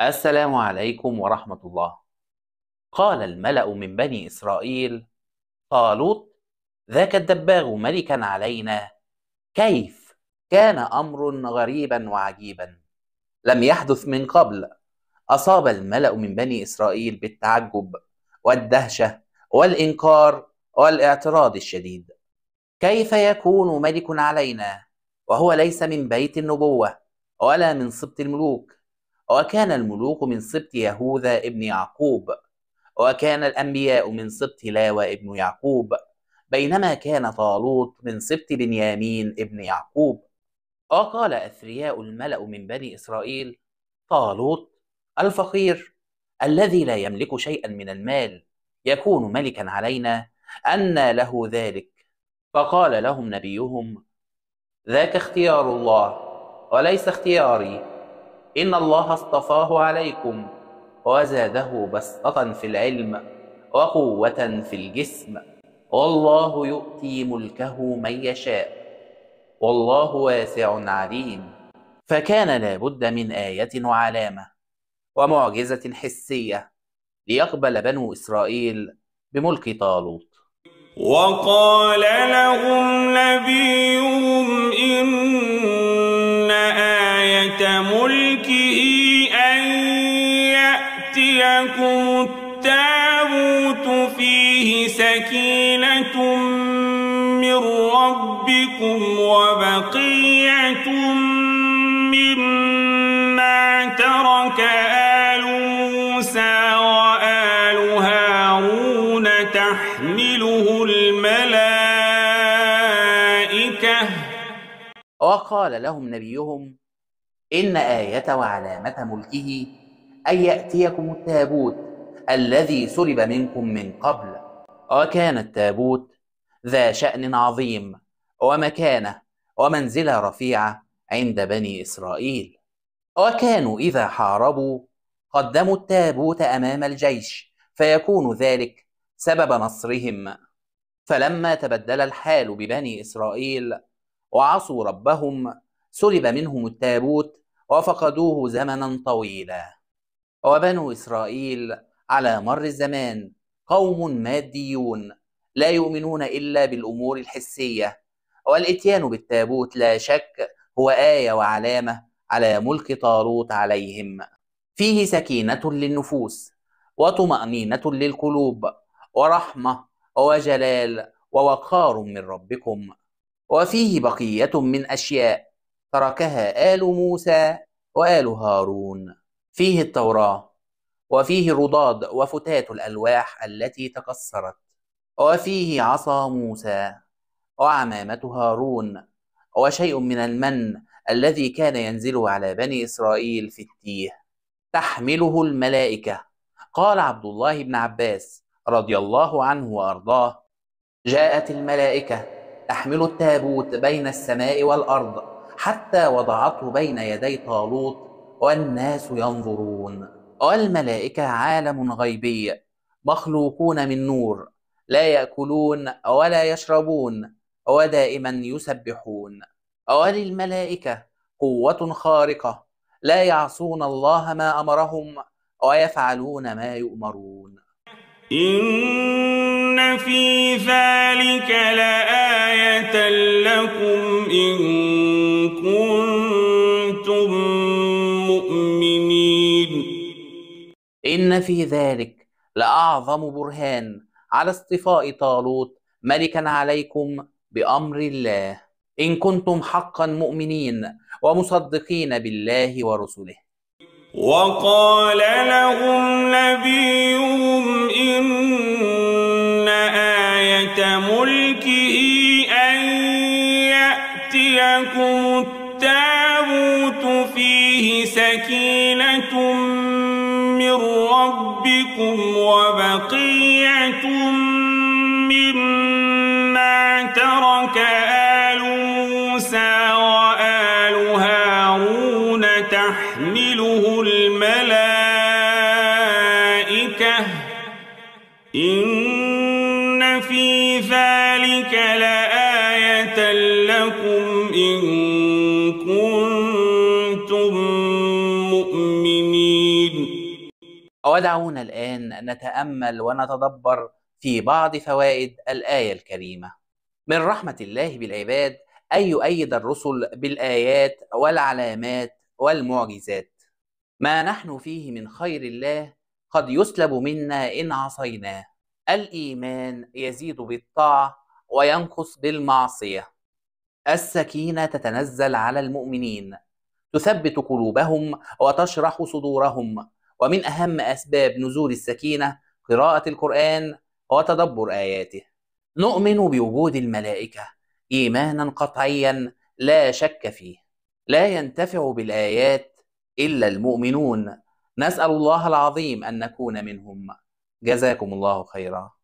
السلام عليكم ورحمة الله قال الملأ من بني إسرائيل طالوت ذاك الدباغ ملكا علينا كيف كان أمر غريبا وعجيبا لم يحدث من قبل أصاب الملأ من بني إسرائيل بالتعجب والدهشة والإنكار والاعتراض الشديد كيف يكون ملك علينا وهو ليس من بيت النبوة ولا من سبط الملوك وكان الملوك من سبط يهوذا ابن يعقوب وكان الأنبياء من سبط لاوى ابن يعقوب بينما كان طالوت من سبط بنيامين ابن يعقوب وقال أثرياء الملأ من بني إسرائيل طالوت الفقير الذي لا يملك شيئا من المال يكون ملكا علينا أن له ذلك فقال لهم نبيهم ذاك اختيار الله وليس اختياري إن الله اصطفاه عليكم وزاده بسطة في العلم وقوة في الجسم والله يؤتي ملكه من يشاء والله واسع عليم فكان لابد من آية وعلامة ومعجزة حسية ليقبل بنو إسرائيل بملك طالوت وقال لهم نبيهم ملكه أن يأتيكم التابوت فيه سكينة من ربكم وبقية مما ترك آل موسى وآل هارون تحمله الملائكة وقال لهم نبيهم إن آية وعلامة ملكه أن يأتيكم التابوت الذي سلب منكم من قبل وكان التابوت ذا شأن عظيم ومكانة ومنزلة رفيعة عند بني إسرائيل وكانوا إذا حاربوا قدموا التابوت أمام الجيش فيكون ذلك سبب نصرهم فلما تبدل الحال ببني إسرائيل وعصوا ربهم سلب منهم التابوت وفقدوه زمنا طويلا وبنو إسرائيل على مر الزمان قوم ماديون لا يؤمنون إلا بالأمور الحسية والإتيان بالتابوت لا شك هو آية وعلامة على ملك طالوت عليهم فيه سكينة للنفوس وطمأنينة للقلوب ورحمة وجلال ووقار من ربكم وفيه بقية من أشياء تركها آل موسى وآل هارون فيه التوراة وفيه الرضاد وفتات الألواح التي تكسرت وفيه عصا موسى وعمامة هارون وشيء من المن الذي كان ينزل على بني إسرائيل في التيه تحمله الملائكة قال عبد الله بن عباس رضي الله عنه وأرضاه جاءت الملائكة تحمل التابوت بين السماء والأرض حتى وضعته بين يدي طالوت والناس ينظرون والملائكة عالم غيبي مخلوقون من نور لا يأكلون ولا يشربون ودائما يسبحون وللملائكة قوة خارقة لا يعصون الله ما أمرهم ويفعلون ما يؤمرون إن في ذلك لآية إن في ذلك لأعظم برهان على اصطفاء طالوت ملكا عليكم بأمر الله إن كنتم حقا مؤمنين ومصدقين بالله ورسله وقال لهم نبيهم إن آية ملكه أن يأتيكم التابوت فيه سكينة رَبِّكُمْ وَبَقِيَّةٌ مِّمَّا تَرَكَ آلُ مُوسَى وَآلُ هَارُونَ تَحْمِلُهُ الْمَلَائِكَةُ إِنَّ فِي ذَلِكَ لَآيَةً لَكُمْ إِن كُنتُم ودعونا الآن نتأمل ونتدبر في بعض فوائد الآية الكريمة. من رحمة الله بالعباد أن يؤيد الرسل بالآيات والعلامات والمعجزات. ما نحن فيه من خير الله قد يسلب منا إن عصيناه. الإيمان يزيد بالطاعة وينقص بالمعصية. السكينة تتنزل على المؤمنين، تثبت قلوبهم وتشرح صدورهم ومن أهم أسباب نزول السكينة قراءة القرآن وتدبر آياته نؤمن بوجود الملائكة إيمانا قطعيا لا شك فيه لا ينتفع بالآيات إلا المؤمنون نسأل الله العظيم أن نكون منهم جزاكم الله خيرا